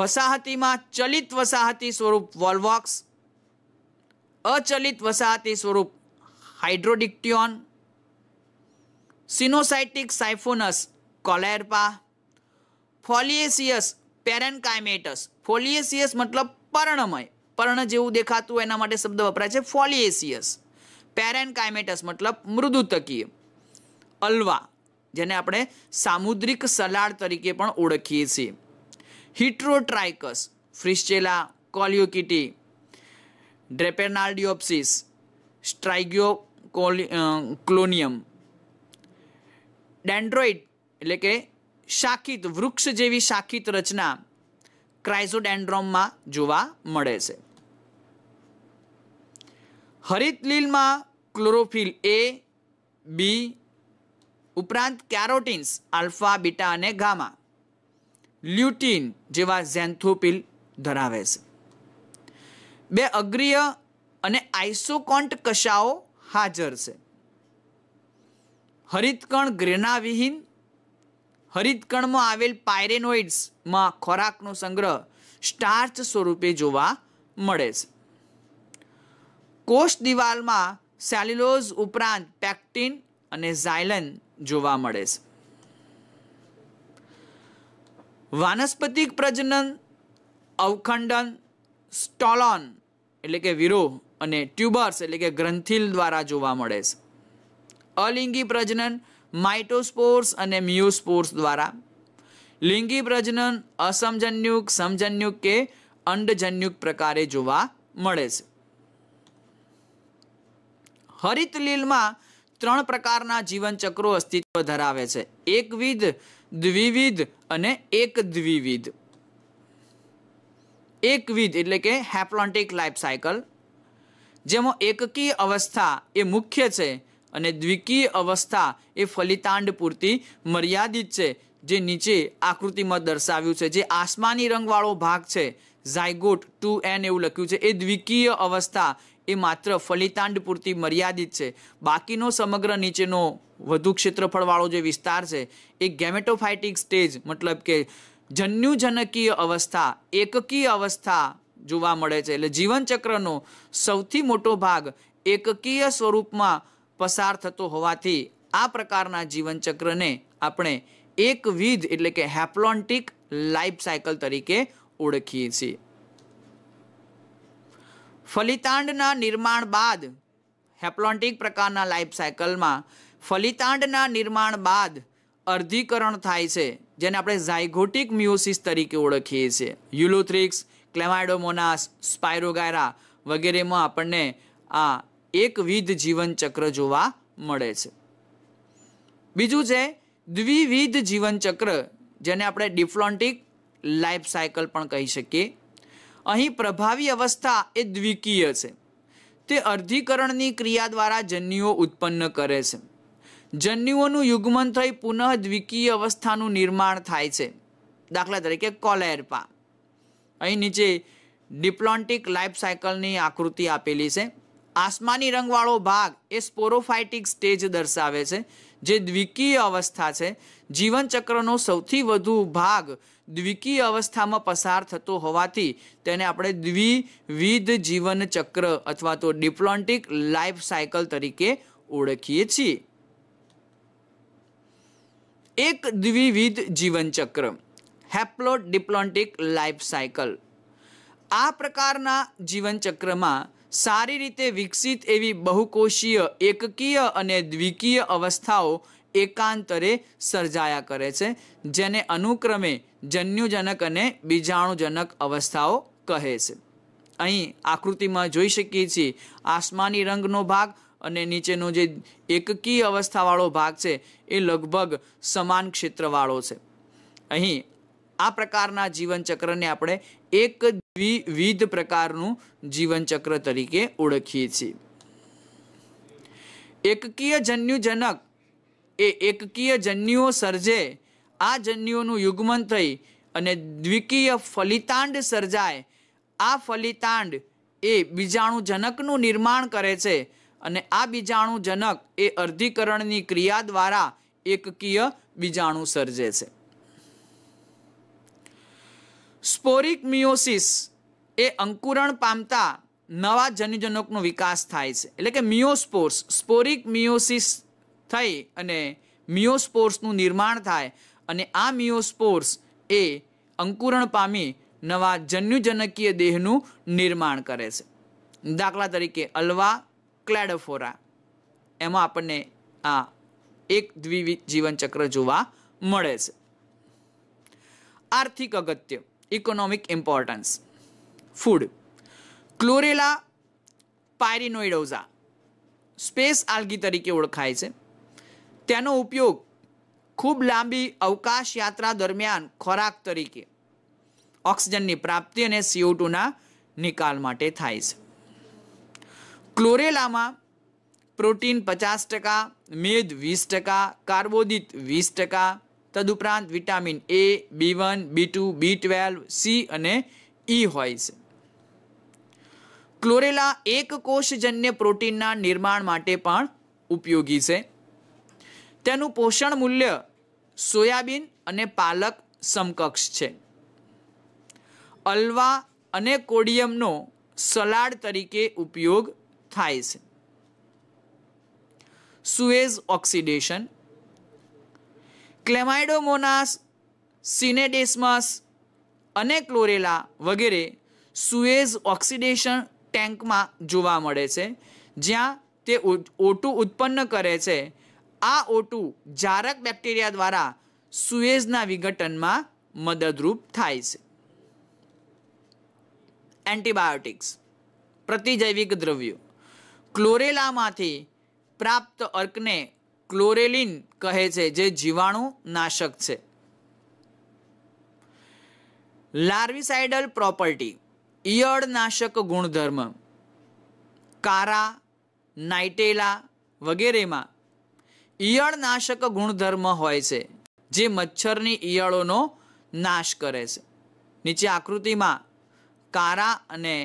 વસાહતીમાં ચલિત વસાહતી સ્વરૂપ વોલ્વોક્સ અચલિત વસાહતી સ્વરૂપ હાઇડ્રોડિક્ટિયોન સિનોસાઇટિક સાઇફોનસ કોલેરપા ફોલિએસિયસ પેરેન્કાઇમેટસ ફોલિએસિયસ મતલબ પર્ણમય પર્ણ જેવું દેખાતું એના માટે શબ્દ વપરાય છે ફોલિએસિયસ પેરેનકાઇમેટસ મતલબ મૃદુતકીય અલ્વા જેને આપણે સામુદ્રિક સલાડ તરીકે પણ ઓળખીએ છીએ હિટ્રોટ્રાઇકસ ફ્રિસ્ચેલા કોલ્યુકિટી ડ્રેપેનાલ્ડિયોપ્સિસ સ્ટ્રાઇગ્યો ક્લોનિયમ ડેન્ડ્રોઇડ એટલે કે શાખિત વૃક્ષ જેવી શાખિત રચના ક્રાઇઝોડેન્ડ્રોમમાં જોવા મળે છે હરિત લીલમાં ક્લોરોફિલ એ બી ઉપરાંત કેરોટીન્સ આલ્ફા બીટા અને ગામા લ્યુટીન જેવા ઝેન્થોપિલ ધરાવે છે બે અગ્રિય અને આઇસોકોન્ટ કશાઓ હાજર છે હરિતકણ ગ્રેનાવિહીન હરિતકણમાં આવેલ પાયરેનોઇડ્સમાં ખોરાકનો સંગ્રહ સ્ટાર્ચ સ્વરૂપે જોવા મળે છે કોષ દિવાલમાં સેલ્યુલોઝ ઉપરાંત પેક્ટિન અને ઝાયલન જોવા મળે છે વાનસ્પતિક પ્રજનન અવખંડન સ્ટોલોન એટલે કે વિરોહ અને ટ્યુબર્સ એટલે કે ગ્રંથિલ દ્વારા જોવા મળે છે અલિંગી પ્રજનન માઇટોસ્પોર્સ અને મિયોસ્પોર્સ દ્વારા લિંગી પ્રજનન અસમજન્યુક સમજન્યુક કે અંડજન્યુક પ્રકારે જોવા મળે છે હરિતલીલમાં ત્રણ પ્રકારના જીવનચક્રો અસ્તિત્વ ધરાવે છે એકવિધ દ્વિવિધ અને એક દ્વિવિધ એકવિધ એટલે કે હેપ્લોન્ટિક લાઈફ સાયકલ જેમાં એકકીય અવસ્થા એ મુખ્ય છે અને દ્વિકીય અવસ્થા એ ફલિતાંડ પૂરતી મર્યાદિત છે જે નીચે આકૃતિમાં દર્શાવ્યું છે જે આસમાની રંગવાળો ભાગ છે ઝાયગોટ ટુ એન એવું લખ્યું છે એ દ્વિકીય અવસ્થા એ માત્ર ફલિતાંડ પૂરતી મર્યાદિત છે બાકીનો સમગ્ર નીચેનો વધુ ક્ષેત્રફળવાળો જે વિસ્તાર છે એ ગેમેટોફાઇટિક સ્ટેજ મતલબ કે જન્યુજનકીય અવસ્થા એકકીય અવસ્થા જોવા મળે છે એટલે જીવનચક્રનો સૌથી મોટો ભાગ એકકીય સ્વરૂપમાં પસાર થતો હોવાથી આ પ્રકારના જીવનચક્રને આપણે એકવિધ એટલે કે હેપ્લોન્ટિક લાઈફ સાયકલ તરીકે ઓળખીએ છીએ ફલિતાંડના નિર્માણ બાદ હેપ્લોન્ટિક પ્રકારના લાઈફ સાયકલમાં ફલિતાંડના નિર્માણ બાદ અર્ધીકરણ થાય છે જેને આપણે ઝાયગોટિક મ્યુસિસ તરીકે ઓળખીએ છીએ યુલોથ્રિક્સ ક્લેમાઇડોમોનાસ સ્પાયરોગાયરા વગેરેમાં આપણને આ એકવિધ જીવનચક્ર જોવા મળે છે બીજું છે દ્વિવિધ જીવનચક્ર જેને આપણે ડિફ્લોન્ટિક લાઈફ સાયકલ પણ કહી શકીએ અહીં પ્રભાવી અવસ્થા એ દ્વિકીય છે તે અર્ધીકરણની ક્રિયા દ્વારા જન્યુઓ ઉત્પન્ન કરે છે જન્યુઓનું યુગ્મન થઈ પુનઃ દ્વિકીય અવસ્થાનું નિર્માણ થાય છે દાખલા તરીકે કોલેરપા અહીં નીચે ડિપ્લોન્ટિક લાઈફ સાયકલની આકૃતિ આપેલી છે આસમાની રંગવાળો ભાગ એ સ્પોરોફાઇટિક સ્ટેજ દર્શાવે છે જે દ્વિકીય અવસ્થા છે જીવનચક્રનો સૌથી વધુ ભાગ દ્વિકીય અવસ્થામાં પસાર થતો હોવાથી તેને આપણે દ્વિવિધ જીવનચક્ર અથવા તો ડિપ્લોન્ટિક લાઈફ સાયકલ તરીકે ઓળખીએ છીએ એક દ્વિવિધ જીવનચક્ર ડિપ્લોન્ટિક લાઈફ સાયકલ આ પ્રકારના જીવનચક્રમાં સારી રીતે વિકસિત એવી બહુકોષીય એકકીય અને દ્વિકીય અવસ્થાઓ એકાંતરે સર્જાયા કરે છે જેને અનુક્રમે જન્યુજનક અને બીજાણુજનક અવસ્થાઓ કહે છે અહીં આકૃતિમાં જોઈ શકીએ છીએ આસમાની રંગનો ભાગ અને નીચેનો જે એકકીય અવસ્થાવાળો ભાગ છે એ લગભગ સમાન ક્ષેત્રવાળો છે અહીં આ પ્રકારના જીવનચક્રને આપણે એક દ્વિવિધ પ્રકારનું જીવનચક્ર તરીકે ઓળખીએ છીએ એકકીય જન્યુજનક એ એકકીય જન્યુઓ સર્જે આ જન્યુઓનું યુગ્મન થઈ અને દ્વિકીય ફલિતાંડ સર્જાય આ ફલિતાંડ એ બીજાણુજનકનું નિર્માણ કરે છે અને આ બીજાણુજનક એ અર્ધીકરણની ક્રિયા દ્વારા એકકીય બીજાણુ સર્જે છે સ્પોરિક મિયોસિસ એ અંકુરણ પામતા નવા જન્યુજનકનો વિકાસ થાય છે એટલે કે મિયોસ્પોર્સ સ્પોરિક મિયોસિસ થઈ અને મિયોસ્પોર્સનું નિર્માણ થાય અને આ મિયોસ્પોર્સ એ અંકુરણ પામી નવા જન્યુજનકીય દેહનું નિર્માણ કરે છે દાખલા તરીકે અલ્વા ક્લેડફોરા એમાં આપણને આ એક દ્વિવિધ જીવનચક્ર જોવા મળે છે આર્થિક અગત્ય economic importance food chlorella pyrenoidosa space algae તરીકે ઓળખાય છે તેનો ઉપયોગ ખૂબ લાંબી અવકાશ યાત્રા દરમિયાન ખોરાક તરીકે ઓક્સિજનની પ્રાપ્તિ અને સીઓ ટુના નિકાલ માટે થાય છે ક્લોરેલામાં પ્રોટીન પચાસ ટકા મેદ વીસ ટકા કાર્બોદિત વીસ ટકા તદુપરાંત vitamin A B one B two B twelve C અને ઈ હોય છે ક્લોરેલા એક કોષજન્ય પ્રોટીનના નિર્માણ માટે પણ ઉપયોગી છે તેનું પોષણ મૂલ્ય સોયાબીન અને પાલક સમકક્ષ છે અલ્વા અને કોડિયમનો સલાડ તરીકે ઉપયોગ થાય છે સુએઝ ઓક્સિડેશન ક્લેમાઇડોમોનાસ સિનેડેસમસ અને ક્લોરેલા વગેરે સુએઝ ઓક્સિડેશન ટેન્કમાં જોવા મળે છે જ્યાં તે ઓટું ઉત્પન્ન કરે છે આ ઓટુ જારક બેક્ટેરિયા દ્વારા સુએઝના વિઘટનમાં મદદરૂપ થાય છે એન્ટીબાયોટિક્સ પ્રતિજૈવિક દ્રવ્યો ક્લોરેલામાંથી પ્રાપ્ત અર્કને ક્લોરેલિન કહે છે જે જીવાણુ નાશક છે લાર્વિસાઇડલ પ્રોપર્ટી ઈયળનાશક ગુણધર્મ કારા નાઇટેલા વગેરેમાં ઈયળનાશક ગુણધર્મ હોય છે જે મચ્છરની ઈયળોનો નાશ કરે છે નીચે આકૃતિમાં કારા અને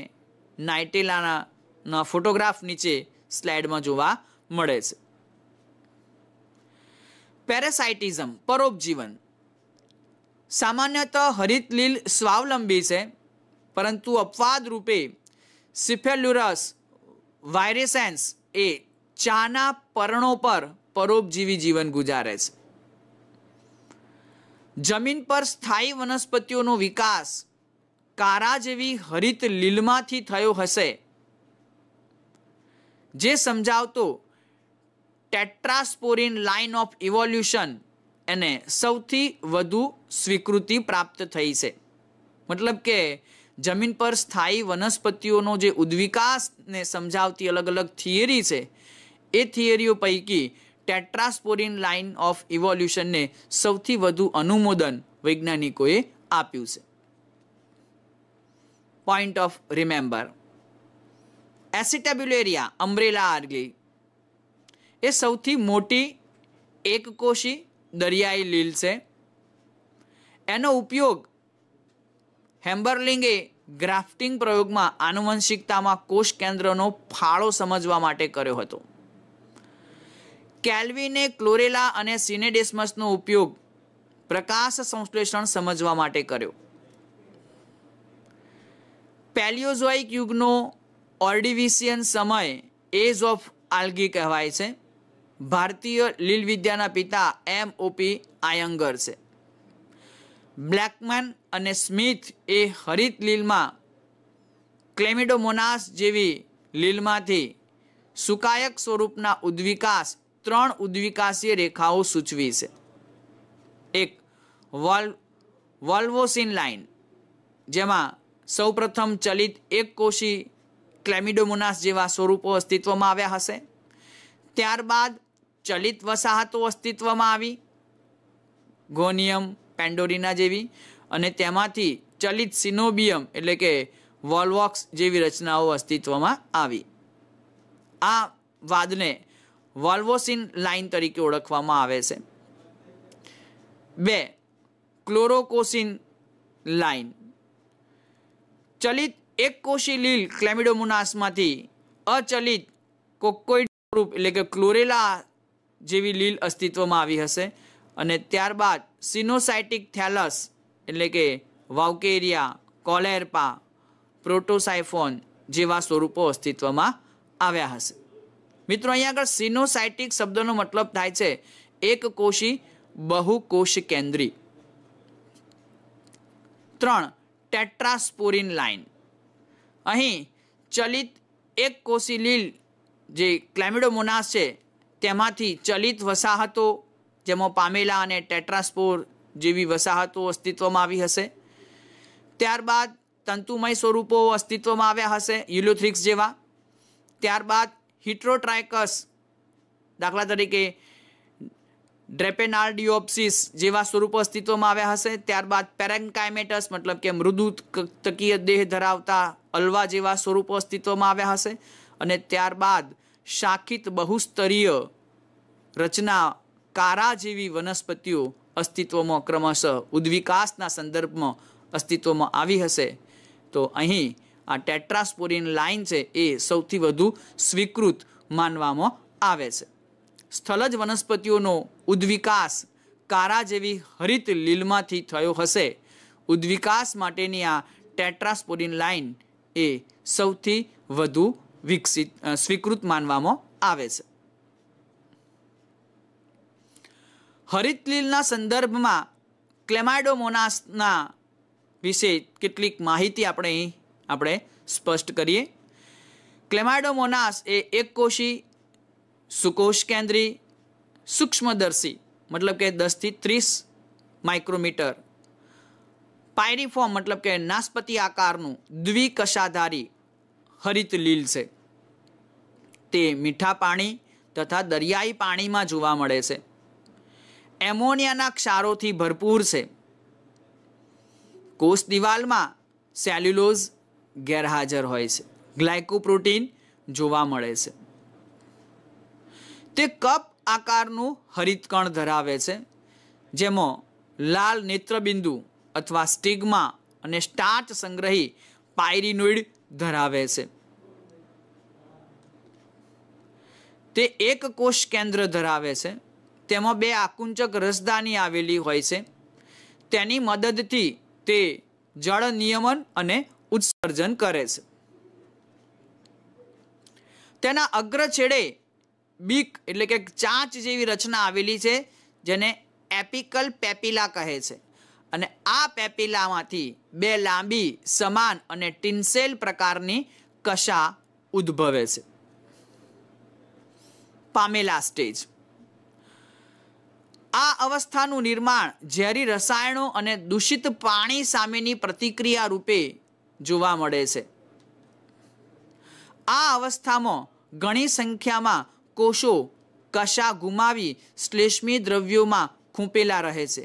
નાઇટેલાના ફોટોગ્રાફ નીચે સ્લાઇડમાં જોવા મળે છે પેરેસાઇટિઝમ પરોપજીવન સામાન્યત હરિતલીલ સ્વાવલંબી છે પરંતુ અપવાદ રૂપે સિફેલ્યુરસ વાયરેસેન્સ એ ચાના પર્ણો પર પરોપજીવી જીવન ગુજારે છે જમીન પર સ્થાયી વનસ્પતિઓનો વિકાસ કારા જેવી હરિત લીલમાંથી થયો હશે જે સમજાવતો ટેટ્રાસ્પોરિન લાઇન ઓફ ઇવોલ્યુશન એને સૌથી વધુ સ્વીકૃતિ પ્રાપ્ત થઈ છે મતલબ કે જમીન પર સ્થાયી વનસ્પતિઓનો જે ઉદ્વિકાસને સમજાવતી અલગ અલગ થિયરી છે એ થિયરીઓ પૈકી ટેટ્રાસ્પોરિન લાઇન ઓફ ઇવોલ્યુશનને સૌથી વધુ અનુમોદન વૈજ્ઞાનિકોએ આપ્યું છે point of remember acetabularia umbrella algae એ સૌથી મોટી એકકોશી દરિયાઈ લીલ છે એનો ઉપયોગ હેમ્બરલિંગે ગ્રાફ્ટિંગ પ્રયોગમાં આનુવંશિકતામાં કોષ કેન્દ્રનો ફાળો સમજવા માટે કર્યો હતો કેલ્વિને ક્લોરેલા અને સિનેડેસમસનો ઉપયોગ પ્રકાશ સંશ્લેષણ સમજવા માટે કર્યો પેલિયોઝોઇક યુગનો ઓર્ડિવિશિયન સમય એજ ઓફ આલ્ગી કહેવાય છે ભારતીય લીલવિદ્યાના પિતા એમ ઓપી આયંગર છે બ્લેકમેન અને સ્મિથ એ હરિત લીલમાં ક્લેમિડોમોનાસ જેવી લીલમાંથી સુકાયક સ્વરૂપના ઉદ્વિકાસ ત્રણ ઉદ્વિકાશીય રેખાઓ સૂચવી છે એક વલ્વ વલ્વોસિન લાઇન જેમાં સૌપ્રથમ ચલિત એક કોશી ક્લેમિડોમોનાસ જેવા સ્વરૂપો અસ્તિત્વમાં આવ્યા હશે ત્યારબાદ ચલિત વસાહતો અસ્તિત્વમાં આવી ગોનિયમ પેન્ડોરિના જેવી અને તેમાંથી ચલિત સિનોબિયમ એટલે કે વોલવોક્સ જેવી રચનાઓ અસ્તિત્વમાં આવી આ વાદને વાલ્વોસિન લાઇન તરીકે ઓળખવામાં આવે છે બે ક્લોરોકોસિન લાઇન ચલિત એકકોશી લીલ ક્લેમિડોમોનાસમાંથી અચલિત કોકોઇડ રૂપ એટલે કે ક્લોરેલા જેવી લીલ અસ્તિત્વમાં આવી હશે અને ત્યારબાદ સિનોસાઇટિક થેલસ એટલે કે વાવકેરિયા કોલેરપા પ્રોટોસાઇફોન જેવા સ્વરૂપો અસ્તિત્વમાં આવ્યા હશે મિત્રો અહીંયા આગળ સિનોસાઇટિક શબ્દનો મતલબ થાય છે એક કોષી બહુકોષ કેન્દ્રી ત્રણ ટેટ્રાસ્પોરિન લાઇન અહીં ચલિત એક કોષી લીલ જે ક્લેમિડોમોનાસ છે તેમાંથી ચલિત વસાહતો જેમાં પામેલા અને ટેટ્રાસ્પોર જેવી વસાહતો અસ્તિત્વમાં આવી હશે ત્યારબાદ તંતુમય સ્વરૂપો અસ્તિત્વમાં આવ્યા હશે યુલોથ્રિક્સ જેવા ત્યારબાદ હિટ્રોટ્રાયકસ દાખલા તરીકે ડ્રેપેનાર્ડિયોપ્સિસ જેવા સ્વરૂપો અસ્તિત્વમાં આવ્યા હશે ત્યારબાદ પેરેન્કાઇમેટસ મતલબ કે મૃદુ તકીય દેહ ધરાવતા અલ્વા જેવા સ્વરૂપો અસ્તિત્વમાં આવ્યા હશે અને ત્યારબાદ શાખિત બહુસ્તરીય રચના કારા જેવી વનસ્પતિઓ અસ્તિત્વમાં ક્રમશઃ ઉદ્વિકાસના સંદર્ભમાં અસ્તિત્વમાં આવી હશે તો અહીં આ ટેટ્રાસ્પોરિન લાઇન છે એ સૌથી વધુ સ્વીકૃત માનવામાં આવે છે સ્થલજ વનસ્પતિઓનો ઉદ્વિકાસ કારા જેવી હરિત લીલમાંથી થયો હશે ઉદ્વિકાસ માટેની આ ટેટ્રાસ્પોરિન લાઇન એ સૌથી વધુ વિકસિત સ્વીકૃત માનવામાં આવે છે હરિત લીલના સંદર્ભમાં ક્લેમાઇડોમોનાસના વિશે કેટલીક માહિતી આપણે અહીં આપણે સ્પષ્ટ કરીએ ક્લેમાડોમોનાસ એ એક એકકોશી સુકોષ કેન્દ્રી સૂક્ષ્મદર્શી મતલબ કે દસથી ત્રીસ માઇક્રોમીટર પાયરીફોર્મ મતલબ કે નાસ્પતિ આકારનું દ્વિકશાધારી હરિત લીલ છે તે મીઠા પાણી તથા દરિયાઈ પાણીમાં જોવા મળે છે એમોનિયાના ક્ષારોથી ભરપૂર છે કોષ દિવાલમાં સેલ્યુલોઝ ગેરહાજર હોય છે ગ્લાયકોપ્રોટીન જોવા મળે છે તે કપ આકારનું હરિતકણ ધરાવે છે જેમાં લાલ નેત્રબિંદુ અથવા સ્ટિગ્મા અને સ્ટાર્ચ સંગ્રહી પાયરીનોઇડ ધરાવે છે તે એક કોષ કેન્દ્ર ધરાવે છે તેમાં બે આકુંચક રસદાની આવેલી હોય છે તેની મદદથી તે જળ નિયમન અને ઉત્સર્જન કરે છે તેના અગ્ર છેડે બીક એટલે કે ચાંચ જેવી રચના આવેલી છે જેને એપિકલ પેપિલા કહે છે અને આ પેપિલામાંથી બે લાંબી સમાન અને ટિન્સેલ પ્રકારની કશા ઉદ્ભવે છે પામેલા સ્ટેજ આ અવસ્થાનું નિર્માણ ઝેરી રસાયણો અને દૂષિત પાણી સામેની પ્રતિક્રિયા રૂપે જોવા મળે છે આ અવસ્થામાં ઘણી સંખ્યામાં કોષો કશા ગુમાવી શ્લેષ્મી દ્રવ્યોમાં ખૂંપેલા રહે છે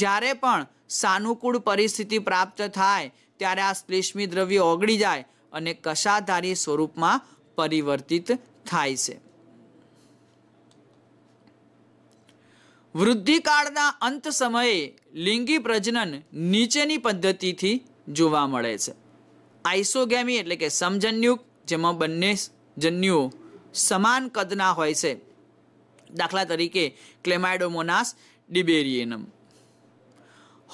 જ્યારે પણ સાનુકૂળ પરિસ્થિતિ પ્રાપ્ત થાય ત્યારે આ શ્લેષ્મી દ્રવ્યો ઓગળી જાય અને કશાધારી સ્વરૂપમાં પરિવર્તિત થાય છે વૃદ્ધિકાળના અંત સમયે લિંગી પ્રજનન નીચેની પદ્ધતિથી જોવા મળે છે આઈસોગેમી એટલે કે સમજન્યુક જેમાં બંને જન્યુઓ સમાન કદના હોય છે દાખલા તરીકે ક્લેમાઇડોમોનાસ ડિબેરિયનમ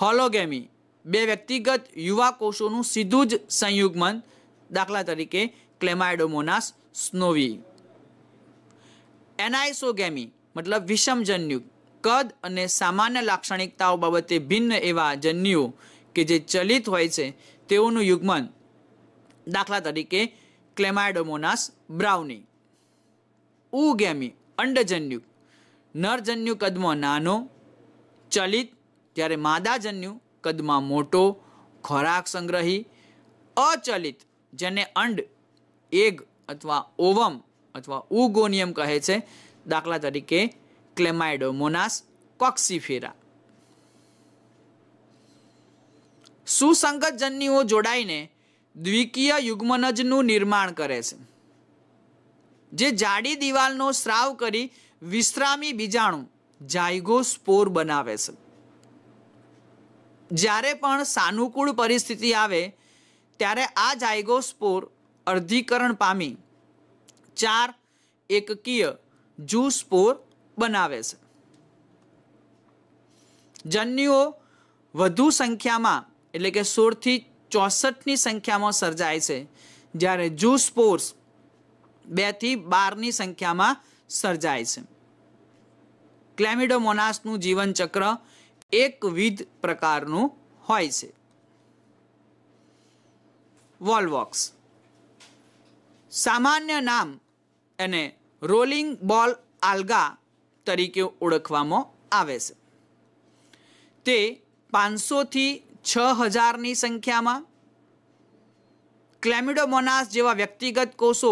હોલોગેમી બે વ્યક્તિગત યુવા કોષોનું સીધું જ સંયુગમન દાખલા તરીકે ક્લેમાઇડોમોનાસ સ્નોવી એનાઇસોગેમી મતલબ વિષમજન્યુક કદ અને સામાન્ય લાક્ષણિકતાઓ બાબતે ભિન્ન એવા જન્યુઓ કે જે ચલિત હોય છે તેઓનું યુગ્મન દાખલા તરીકે ક્લેમાઇડોમોનાસ બ્રાઉની ઉગેમી અંડજન્યુ નરજન્યુ કદમાં નાનો ચલિત જ્યારે માદાજન્યુ કદમાં મોટો ખોરાક સંગ્રહી અચલિત જેને અંડ એગ અથવા ઓવમ અથવા ઉગોનિયમ કહે છે દાખલા તરીકે ક્લેમાઇડોમોનાસ કોક્સીફેરા સુસંગત જન્યુઓ જોડાઈને દ્વિકીય યુગ્મનજનું નિર્માણ કરે છે જે જાડી દિવાલનો સ્રાવ કરી વિશ્રામી બીજાણુ જાયગોસ્પોર બનાવે છે જ્યારે પણ સાનુકૂળ પરિસ્થિતિ આવે ત્યારે આ જાયગોસ્પોર અર્ધીકરણ પામી ચાર એકકીય જૂ સ્પોર બનાવે છે જન્યુઓ વધુ સંખ્યામાં એટલે કે સોળથી ચોસઠની સંખ્યામાં સર્જાય છે જ્યારે જૂ સ્પોર્સ બેથી બારની સંખ્યામાં સર્જાય છે ક્લેમિડોમોનાસનું જીવનચક્ર એકવિધ પ્રકારનું હોય છે વોલવોક્સ સામાન્ય નામ એને રોલિંગ બોલ આલ્ગા તરીકે ઓળખવામાં આવે છે તે પાંચસોથી છ હજારની સંખ્યામાં ક્લેમિડોમોનાસ જેવા વ્યક્તિગત કોષો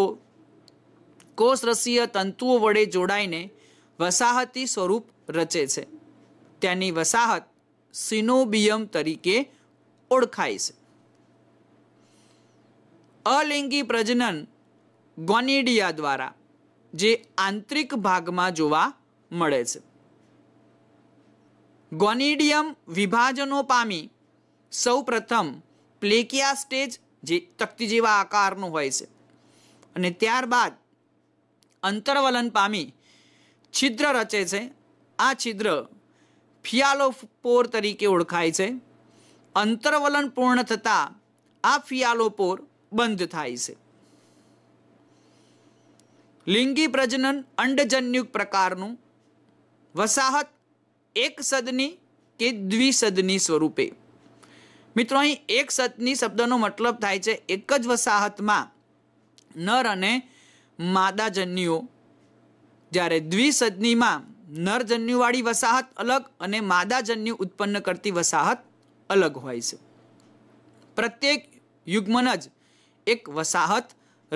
કોષરસીય તંતુઓ વડે જોડાઈને વસાહતી સ્વરૂપ રચે છે તેની વસાહત સિનોબિયમ તરીકે ઓળખાય છે અલિંગી પ્રજનન ગોનિડિયા દ્વારા જે આંતરિક ભાગમાં જોવા મળે છે ગોનિડિયમ વિભાજનો પામી સૌ પ્રથમ પ્લેકિયા સ્ટેજ જે તકતી જેવા આકારનું હોય છે અને ત્યારબાદ અંતરવલન પામી છિદ્ર રચે છે આ છિદ્ર ફિયાલોપોર તરીકે ઓળખાય છે અંતરવલન પૂર્ણ થતાં આ ફિયાલોપોર બંધ થાય છે લિંગી પ્રજનન અંડજન્યુક પ્રકારનું વસાહત એક સદની કે દ્વિસદની સ્વરૂપે મિત્રો અહીં એક સતની શબ્દનો મતલબ થાય છે એક જ વસાહતમાં નર અને માદાજન્યુઓ જ્યારે દ્વિસદનીમાં નરજન્યુવાળી વસાહત અલગ અને માદાજન્યુ ઉત્પન્ન કરતી વસાહત અલગ હોય છે પ્રત્યેક યુગ્મન જ એક વસાહત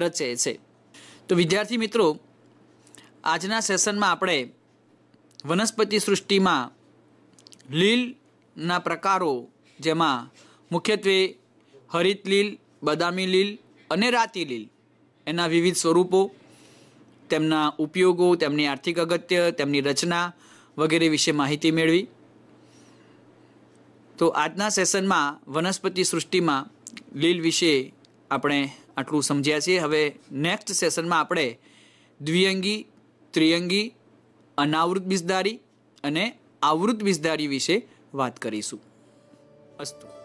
રચે છે તો વિદ્યાર્થી મિત્રો આજના સેશનમાં આપણે વનસ્પતિ સૃષ્ટિમાં લીલના પ્રકારો જેમાં મુખ્યત્વે હરિત લીલ બદામી લીલ અને રાતી લીલ એના વિવિધ સ્વરૂપો તેમના ઉપયોગો તેમની આર્થિક અગત્ય તેમની રચના વગેરે વિશે માહિતી મેળવી તો આજના સેશનમાં વનસ્પતિ સૃષ્ટિમાં લીલ વિશે આપણે આટલું સમજ્યા છીએ હવે નેક્સ્ટ સેશનમાં આપણે દ્વિઅંગી ત્રિઅંગી અનાવૃત બીજધારી અને આવૃત બીજધારી વિશે વાત કરીશું અસ્તુ